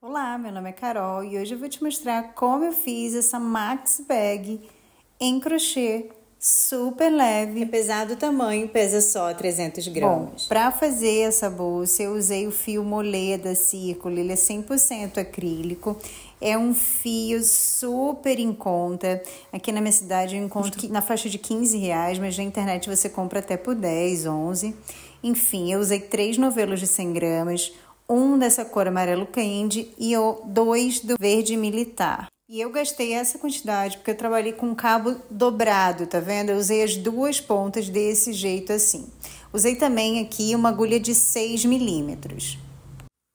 Olá, meu nome é Carol e hoje eu vou te mostrar como eu fiz essa Max Bag em crochê super leve. Apesar é do tamanho, pesa só 300 gramas. Bom, para fazer essa bolsa eu usei o fio da Círculo, ele é 100% acrílico. É um fio super em conta. Aqui na minha cidade eu encontro na faixa de 15 reais, mas na internet você compra até por 10, 11. Enfim, eu usei três novelos de 100 gramas, um dessa cor amarelo candy e o dois do verde militar. E eu gastei essa quantidade porque eu trabalhei com cabo dobrado, tá vendo? Eu usei as duas pontas desse jeito assim. Usei também aqui uma agulha de 6 milímetros.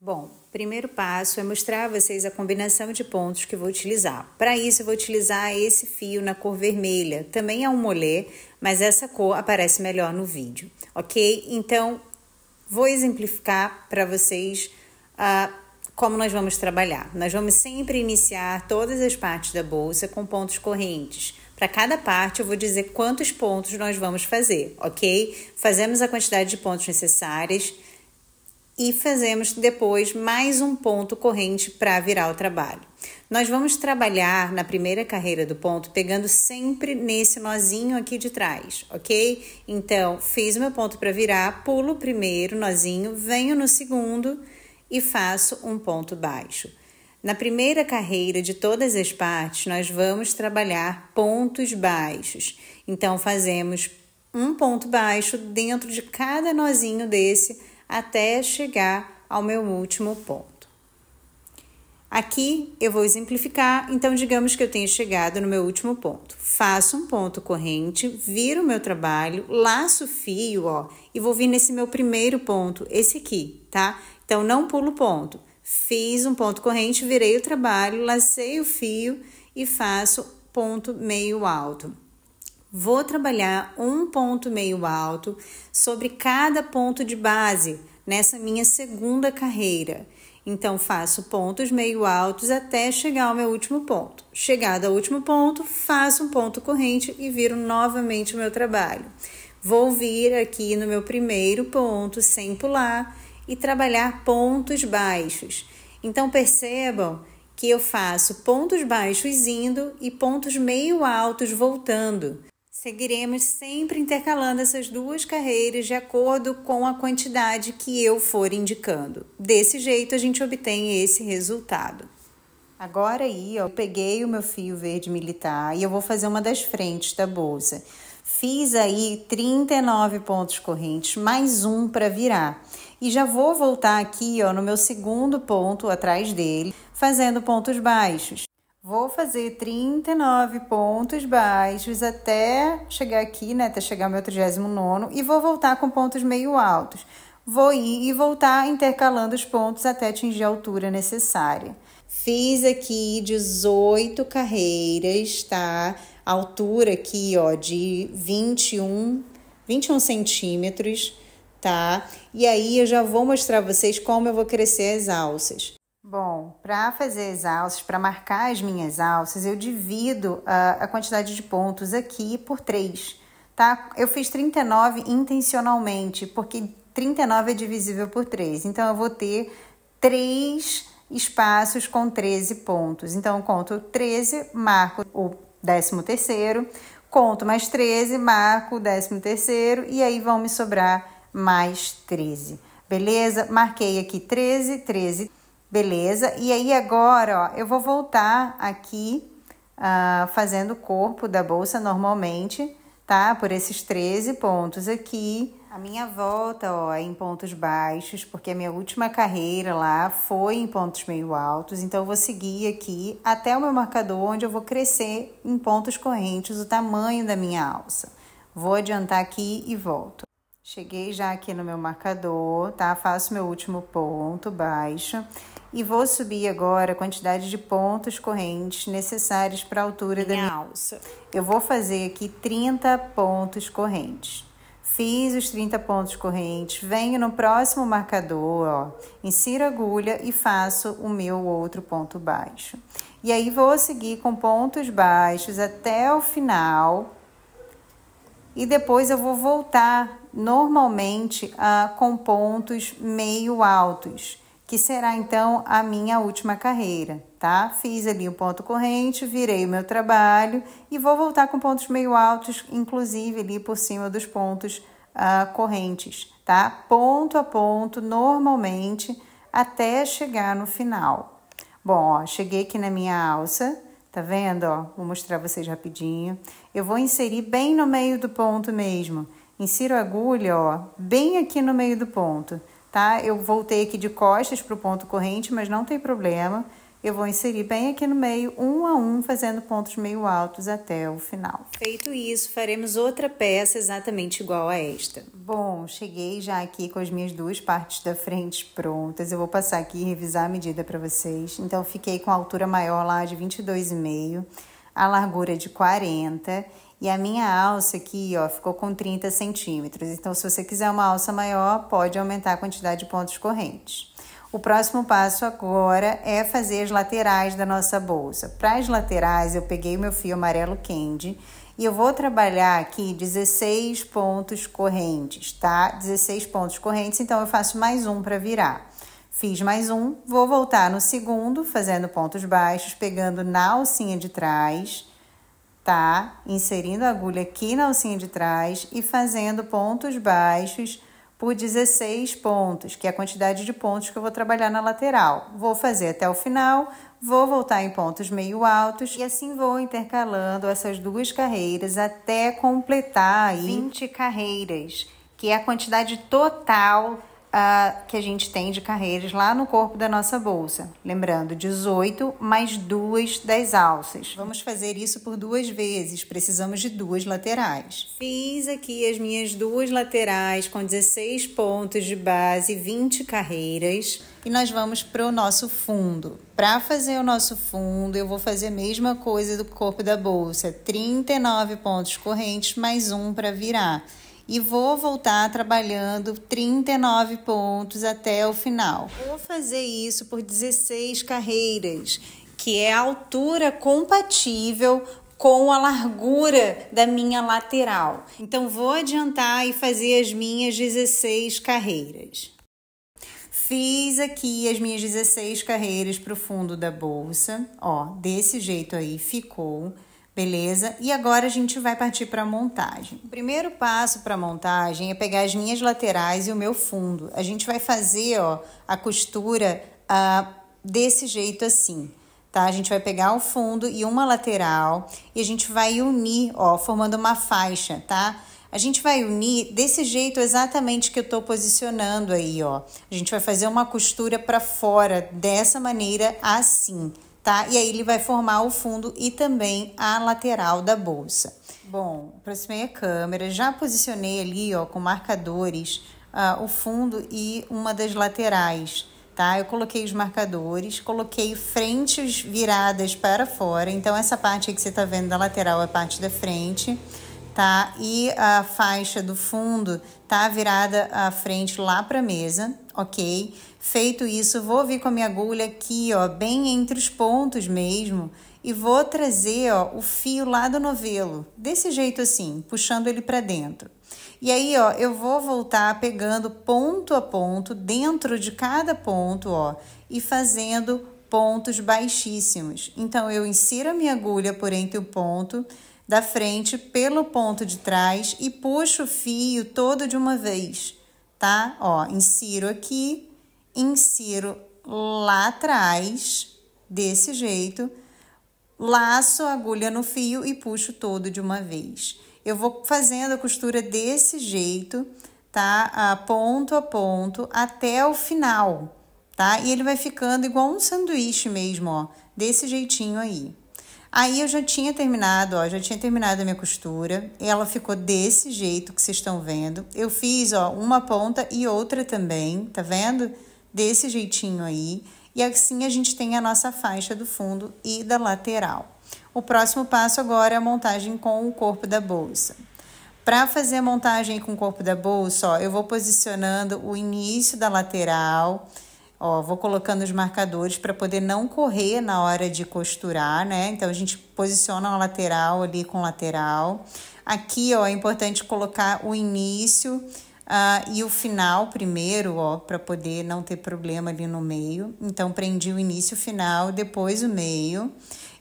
Bom, primeiro passo é mostrar a vocês a combinação de pontos que vou utilizar. Para isso, eu vou utilizar esse fio na cor vermelha. Também é um molê, mas essa cor aparece melhor no vídeo, ok? Então, Vou exemplificar para vocês uh, como nós vamos trabalhar. Nós vamos sempre iniciar todas as partes da bolsa com pontos correntes. Para cada parte, eu vou dizer quantos pontos nós vamos fazer, ok? Fazemos a quantidade de pontos necessárias e fazemos depois mais um ponto corrente para virar o trabalho. Nós vamos trabalhar na primeira carreira do ponto pegando sempre nesse nozinho aqui de trás, ok? Então, fiz o meu ponto para virar, pulo o primeiro nozinho, venho no segundo e faço um ponto baixo. Na primeira carreira de todas as partes, nós vamos trabalhar pontos baixos. Então, fazemos um ponto baixo dentro de cada nozinho desse até chegar ao meu último ponto. Aqui eu vou exemplificar, então digamos que eu tenha chegado no meu último ponto. Faço um ponto corrente, viro o meu trabalho, laço o fio, ó, e vou vir nesse meu primeiro ponto, esse aqui, tá? Então não pulo ponto. Fiz um ponto corrente, virei o trabalho, lacei o fio e faço ponto meio alto. Vou trabalhar um ponto meio alto sobre cada ponto de base nessa minha segunda carreira. Então, faço pontos meio altos até chegar ao meu último ponto. Chegado ao último ponto, faço um ponto corrente e viro novamente o meu trabalho. Vou vir aqui no meu primeiro ponto, sem pular, e trabalhar pontos baixos. Então, percebam que eu faço pontos baixos indo e pontos meio altos voltando. Seguiremos sempre intercalando essas duas carreiras de acordo com a quantidade que eu for indicando. Desse jeito a gente obtém esse resultado. Agora aí, ó, eu peguei o meu fio verde militar e eu vou fazer uma das frentes da bolsa. Fiz aí 39 pontos correntes, mais um para virar. E já vou voltar aqui, ó, no meu segundo ponto atrás dele, fazendo pontos baixos. Vou fazer 39 pontos baixos até chegar aqui, né? Até chegar no meu 39 e vou voltar com pontos meio altos. Vou ir e voltar intercalando os pontos até atingir a altura necessária. Fiz aqui 18 carreiras, tá? altura aqui, ó, de 21, 21 centímetros, tá? E aí eu já vou mostrar a vocês como eu vou crescer as alças. Bom, para fazer as alças, para marcar as minhas alças, eu divido a, a quantidade de pontos aqui por 3, tá? Eu fiz 39 intencionalmente, porque 39 é divisível por 3, então eu vou ter 3 espaços com 13 pontos. Então, eu conto 13, marco o 13 terceiro, conto mais 13, marco o 13 terceiro e aí vão me sobrar mais 13. Beleza? Marquei aqui 13, 13. Beleza? E aí agora, ó, eu vou voltar aqui uh, fazendo o corpo da bolsa normalmente, tá? Por esses 13 pontos aqui. A minha volta, ó, é em pontos baixos, porque a minha última carreira lá foi em pontos meio altos. Então, eu vou seguir aqui até o meu marcador, onde eu vou crescer em pontos correntes o tamanho da minha alça. Vou adiantar aqui e volto. Cheguei já aqui no meu marcador, tá? Faço meu último ponto baixo e vou subir agora a quantidade de pontos correntes necessários para a altura minha da minha alça. Eu vou fazer aqui 30 pontos correntes. Fiz os 30 pontos correntes, venho no próximo marcador, ó, insiro a agulha e faço o meu outro ponto baixo. E aí vou seguir com pontos baixos até o final e depois eu vou voltar normalmente com pontos meio altos, que será então a minha última carreira, tá? Fiz ali o ponto corrente, virei o meu trabalho e vou voltar com pontos meio altos, inclusive ali por cima dos pontos uh, correntes, tá? Ponto a ponto, normalmente, até chegar no final. Bom, ó, cheguei aqui na minha alça Tá vendo? Ó, vou mostrar vocês rapidinho. Eu vou inserir bem no meio do ponto mesmo. Insiro a agulha, ó, bem aqui no meio do ponto, tá? Eu voltei aqui de costas para o ponto corrente, mas não tem problema. Eu vou inserir bem aqui no meio, um a um, fazendo pontos meio altos até o final. Feito isso, faremos outra peça exatamente igual a esta. Bom, cheguei já aqui com as minhas duas partes da frente prontas. Eu vou passar aqui e revisar a medida para vocês. Então, fiquei com a altura maior lá de 22,5, a largura de 40 e a minha alça aqui, ó, ficou com 30 centímetros. Então, se você quiser uma alça maior, pode aumentar a quantidade de pontos correntes. O próximo passo agora é fazer as laterais da nossa bolsa. Para as laterais, eu peguei meu fio amarelo candy e eu vou trabalhar aqui 16 pontos correntes, tá? 16 pontos correntes, então eu faço mais um para virar. Fiz mais um, vou voltar no segundo, fazendo pontos baixos, pegando na alcinha de trás, tá? Inserindo a agulha aqui na alcinha de trás e fazendo pontos baixos por 16 pontos, que é a quantidade de pontos que eu vou trabalhar na lateral. Vou fazer até o final, vou voltar em pontos meio altos e assim vou intercalando essas duas carreiras até completar aí 20 carreiras, que é a quantidade total uh, que a gente tem de carreiras lá no corpo da nossa bolsa. Lembrando, 18 mais duas das alças. Vamos fazer isso por duas vezes, precisamos de duas laterais. Fiz aqui as minhas duas laterais com 16 pontos de base, 20 carreiras e nós vamos para o nosso fundo. Para fazer o nosso fundo, eu vou fazer a mesma coisa do corpo da bolsa: 39 pontos correntes mais um para virar e vou voltar trabalhando 39 pontos até o final. Vou fazer isso por 16 carreiras, que é a altura compatível com a largura da minha lateral. Então vou adiantar e fazer as minhas 16 carreiras. Fiz aqui as minhas 16 carreiras para o fundo da bolsa, ó, desse jeito aí ficou. Beleza? E agora a gente vai partir para a montagem. O primeiro passo para a montagem é pegar as minhas laterais e o meu fundo. A gente vai fazer ó, a costura ah, desse jeito assim, tá? A gente vai pegar o fundo e uma lateral e a gente vai unir, ó, formando uma faixa, tá? A gente vai unir desse jeito exatamente que eu estou posicionando aí, ó. A gente vai fazer uma costura para fora, dessa maneira, assim, tá? E aí ele vai formar o fundo e também a lateral da bolsa. Bom, aproximei a câmera, já posicionei ali, ó, com marcadores, uh, o fundo e uma das laterais, tá? Eu coloquei os marcadores, coloquei frentes viradas para fora, então essa parte que você tá vendo da lateral é a parte da frente tá? E a faixa do fundo tá virada à frente lá para mesa, ok? Feito isso, vou vir com a minha agulha aqui, ó, bem entre os pontos mesmo, e vou trazer, ó, o fio lá do novelo, desse jeito assim, puxando ele para dentro. E aí, ó, eu vou voltar pegando ponto a ponto, dentro de cada ponto, ó, e fazendo pontos baixíssimos. Então, eu insiro a minha agulha por entre o ponto, da frente pelo ponto de trás e puxo o fio todo de uma vez, tá? Ó, insiro aqui, insiro lá atrás, desse jeito, laço a agulha no fio e puxo todo de uma vez. Eu vou fazendo a costura desse jeito, tá? A ponto a ponto até o final, tá? E ele vai ficando igual um sanduíche mesmo, ó, desse jeitinho aí. Aí eu já tinha terminado, ó, já tinha terminado a minha costura. Ela ficou desse jeito que vocês estão vendo. Eu fiz, ó, uma ponta e outra também, tá vendo? Desse jeitinho aí. E assim a gente tem a nossa faixa do fundo e da lateral. O próximo passo agora é a montagem com o corpo da bolsa. Para fazer a montagem com o corpo da bolsa, ó, eu vou posicionando o início da lateral Ó, vou colocando os marcadores para poder não correr na hora de costurar, né? Então, a gente posiciona a lateral ali com lateral. Aqui, ó, é importante colocar o início uh, e o final primeiro, ó, para poder não ter problema ali no meio. Então, prendi o início, o final, depois o meio.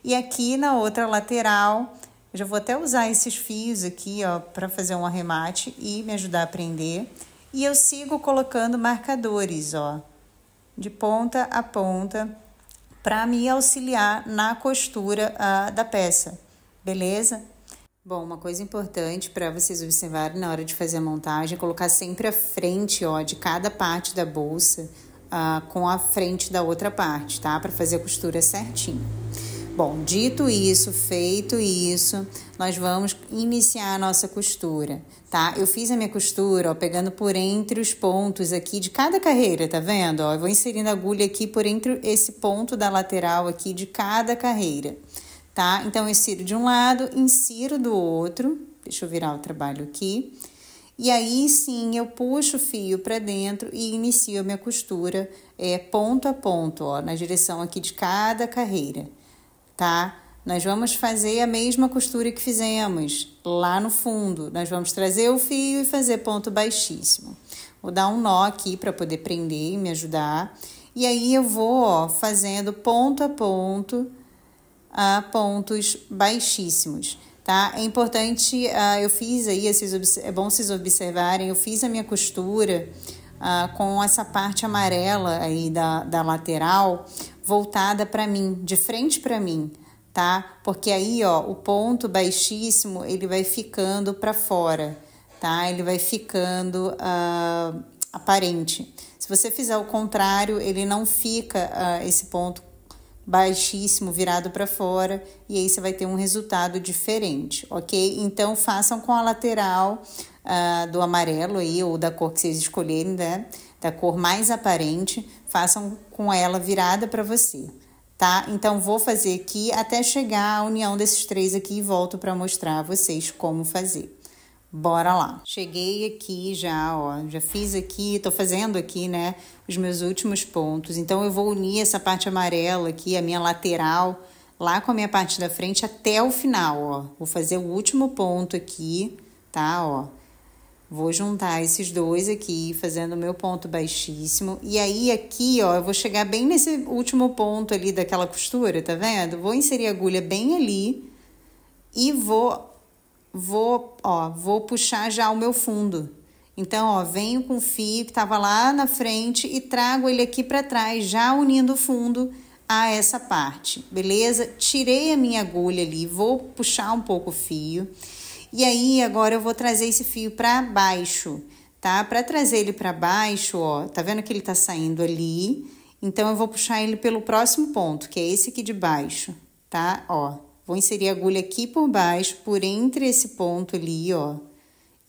E aqui na outra lateral, eu já vou até usar esses fios aqui, ó, para fazer um arremate e me ajudar a prender. E eu sigo colocando marcadores, ó de ponta a ponta para me auxiliar na costura da peça, beleza? Bom, uma coisa importante para vocês observarem na hora de fazer a montagem é colocar sempre a frente ó, de cada parte da bolsa ah, com a frente da outra parte, tá? Para fazer a costura certinho. Bom, dito isso, feito isso, nós vamos iniciar a nossa costura, tá? Eu fiz a minha costura, ó, pegando por entre os pontos aqui de cada carreira, tá vendo? Ó, eu vou inserindo a agulha aqui por entre esse ponto da lateral aqui de cada carreira, tá? Então, eu insiro de um lado, insiro do outro, deixa eu virar o trabalho aqui. E aí sim eu puxo o fio para dentro e inicio a minha costura é, ponto a ponto, ó, na direção aqui de cada carreira tá? Nós vamos fazer a mesma costura que fizemos lá no fundo. Nós vamos trazer o fio e fazer ponto baixíssimo. Vou dar um nó aqui para poder prender e me ajudar. E aí eu vou ó, fazendo ponto a ponto a pontos baixíssimos tá? É importante, uh, eu fiz aí, esses, é bom vocês observarem, eu fiz a minha costura uh, com essa parte amarela aí da, da lateral, voltada para mim, de frente para mim, tá? Porque aí, ó, o ponto baixíssimo ele vai ficando para fora, tá? Ele vai ficando uh, aparente. Se você fizer o contrário, ele não fica uh, esse ponto baixíssimo virado para fora e aí você vai ter um resultado diferente, ok? Então façam com a lateral uh, do amarelo aí ou da cor que vocês escolherem, né? Da cor mais aparente façam com ela virada para você, tá? Então vou fazer aqui até chegar à união desses três aqui e volto para mostrar a vocês como fazer. Bora lá. Cheguei aqui já, ó, já fiz aqui, tô fazendo aqui, né, os meus últimos pontos. Então eu vou unir essa parte amarela aqui, a minha lateral, lá com a minha parte da frente até o final, ó. Vou fazer o último ponto aqui, tá, ó Vou juntar esses dois aqui, fazendo o meu ponto baixíssimo. E aí, aqui, ó, eu vou chegar bem nesse último ponto ali daquela costura, tá vendo? Vou inserir a agulha bem ali e vou, vou, ó, vou puxar já o meu fundo. Então, ó, venho com o fio que tava lá na frente e trago ele aqui para trás, já unindo o fundo a essa parte, beleza? Tirei a minha agulha ali, vou puxar um pouco o fio. E aí agora eu vou trazer esse fio para baixo, tá? Para trazer ele para baixo, ó, tá vendo que ele tá saindo ali? Então eu vou puxar ele pelo próximo ponto, que é esse aqui de baixo, tá? Ó, vou inserir a agulha aqui por baixo, por entre esse ponto ali, ó.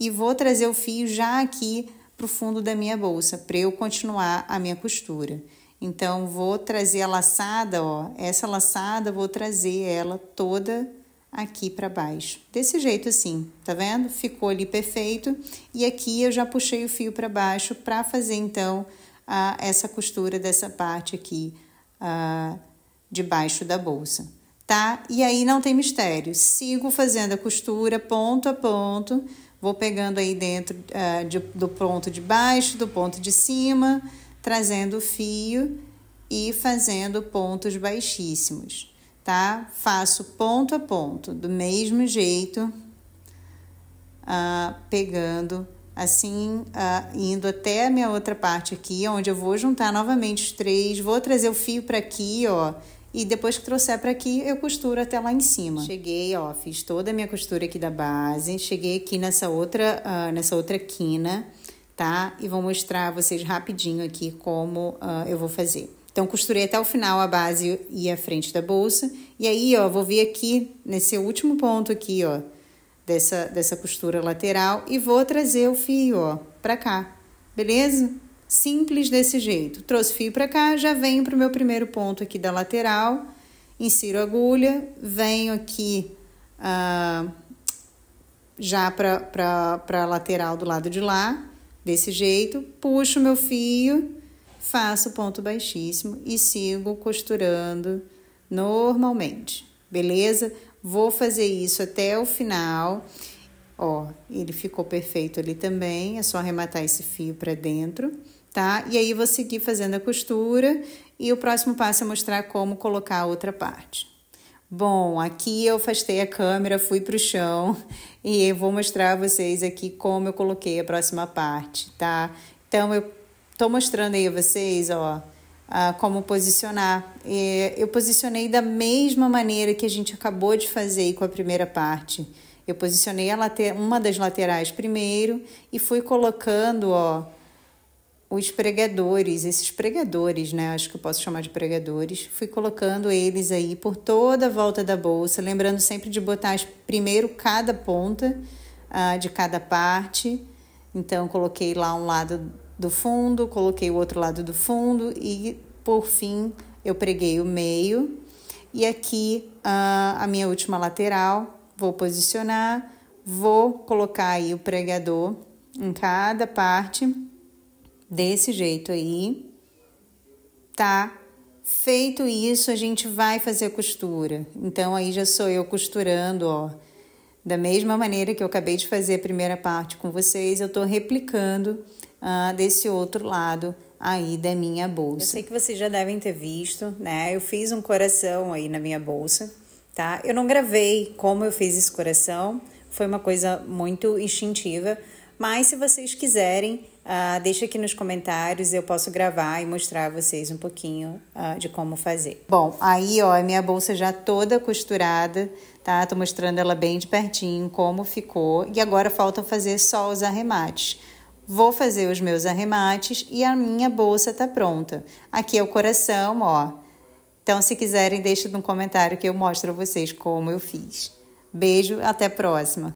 E vou trazer o fio já aqui pro fundo da minha bolsa, para eu continuar a minha costura. Então, vou trazer a laçada, ó, essa laçada, vou trazer ela toda aqui para baixo. Desse jeito assim, tá vendo? Ficou ali perfeito. E aqui eu já puxei o fio para baixo para fazer então a, essa costura dessa parte aqui a, debaixo da bolsa, tá? E aí não tem mistério. Sigo fazendo a costura ponto a ponto. Vou pegando aí dentro é, de, do ponto de baixo, do ponto de cima, trazendo o fio e fazendo pontos baixíssimos tá? Faço ponto a ponto, do mesmo jeito, ah, pegando assim, ah, indo até a minha outra parte aqui, onde eu vou juntar novamente os três, vou trazer o fio para aqui, ó, e depois que trouxer para aqui, eu costuro até lá em cima. Cheguei, ó, fiz toda a minha costura aqui da base, cheguei aqui nessa outra, ah, nessa outra quina, tá? E vou mostrar a vocês rapidinho aqui como ah, eu vou fazer. Então, costurei até o final a base e a frente da bolsa. E aí, ó, vou vir aqui nesse último ponto aqui, ó, dessa, dessa costura lateral e vou trazer o fio, ó, pra cá. Beleza? Simples desse jeito. Trouxe fio pra cá, já venho pro meu primeiro ponto aqui da lateral, insiro agulha, venho aqui ah, já pra, pra, pra lateral do lado de lá, desse jeito, puxo meu fio faço ponto baixíssimo e sigo costurando normalmente, beleza? Vou fazer isso até o final. Ó, ele ficou perfeito ali também, é só arrematar esse fio para dentro, tá? E aí vou seguir fazendo a costura e o próximo passo é mostrar como colocar a outra parte. Bom, aqui eu afastei a câmera, fui para o chão e eu vou mostrar a vocês aqui como eu coloquei a próxima parte, tá? Então, eu Estou mostrando aí a vocês, ó, a como posicionar. eu posicionei da mesma maneira que a gente acabou de fazer aí com a primeira parte. Eu posicionei a later, uma das laterais primeiro e fui colocando, ó, os pregadores, esses pregadores, né? Acho que eu posso chamar de pregadores. Fui colocando eles aí por toda a volta da bolsa, lembrando sempre de botar primeiro cada ponta ah, de cada parte. Então, coloquei lá um lado do fundo, coloquei o outro lado do fundo e por fim eu preguei o meio. E aqui a minha última lateral, vou posicionar, vou colocar aí o pregador em cada parte, desse jeito aí, tá? Feito isso, a gente vai fazer a costura. Então, aí já sou eu costurando, ó. Da mesma maneira que eu acabei de fazer a primeira parte com vocês, eu tô replicando ah, desse outro lado aí da minha bolsa. Eu sei que vocês já devem ter visto, né? Eu fiz um coração aí na minha bolsa, tá? Eu não gravei como eu fiz esse coração, foi uma coisa muito instintiva, mas se vocês quiserem, uh, deixa aqui nos comentários, eu posso gravar e mostrar a vocês um pouquinho uh, de como fazer. Bom, aí ó, a minha bolsa já toda costurada, tá? Tô mostrando ela bem de pertinho como ficou e agora falta fazer só os arremates. Vou fazer os meus arremates e a minha bolsa tá pronta. Aqui é o coração, ó. Então, se quiserem, deixe um comentário que eu mostro a vocês como eu fiz. Beijo, até a próxima!